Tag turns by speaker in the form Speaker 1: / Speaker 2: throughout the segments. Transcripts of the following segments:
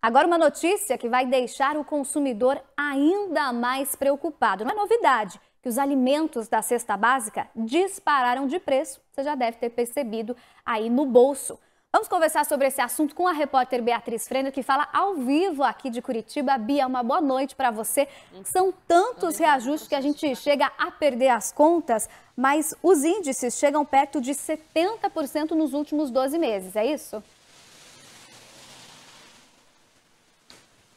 Speaker 1: Agora, uma notícia que vai deixar o consumidor ainda mais preocupado. Não é novidade que os alimentos da cesta básica dispararam de preço. Você já deve ter percebido aí no bolso. Vamos conversar sobre esse assunto com a repórter Beatriz Freno, que fala ao vivo aqui de Curitiba. Bia, uma boa noite para você. São tantos reajustes que a gente chega a perder as contas, mas os índices chegam perto de 70% nos últimos 12 meses, é isso?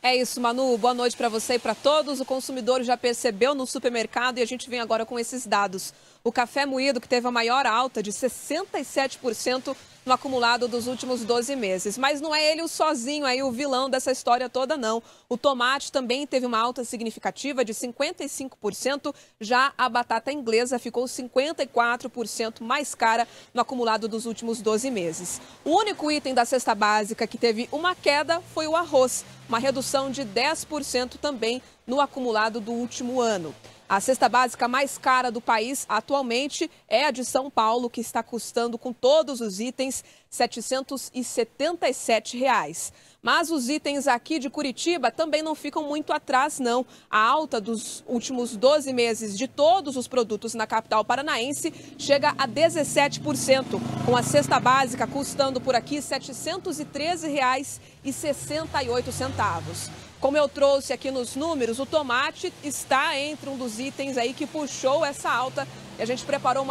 Speaker 2: É isso, Manu. Boa noite para você e para todos. O consumidor já percebeu no supermercado e a gente vem agora com esses dados. O café moído, que teve a maior alta de 67% no acumulado dos últimos 12 meses. Mas não é ele o sozinho aí, o vilão dessa história toda, não. O tomate também teve uma alta significativa de 55%. Já a batata inglesa ficou 54% mais cara no acumulado dos últimos 12 meses. O único item da cesta básica que teve uma queda foi o arroz uma redução de 10% também no acumulado do último ano. A cesta básica mais cara do país atualmente é a de São Paulo, que está custando com todos os itens R$ 777. Reais. Mas os itens aqui de Curitiba também não ficam muito atrás, não. A alta dos últimos 12 meses de todos os produtos na capital paranaense chega a 17%, com a cesta básica custando por aqui R$ 713,68. Como eu trouxe aqui nos números, o tomate está entre um dos itens aí que puxou essa alta e a gente preparou uma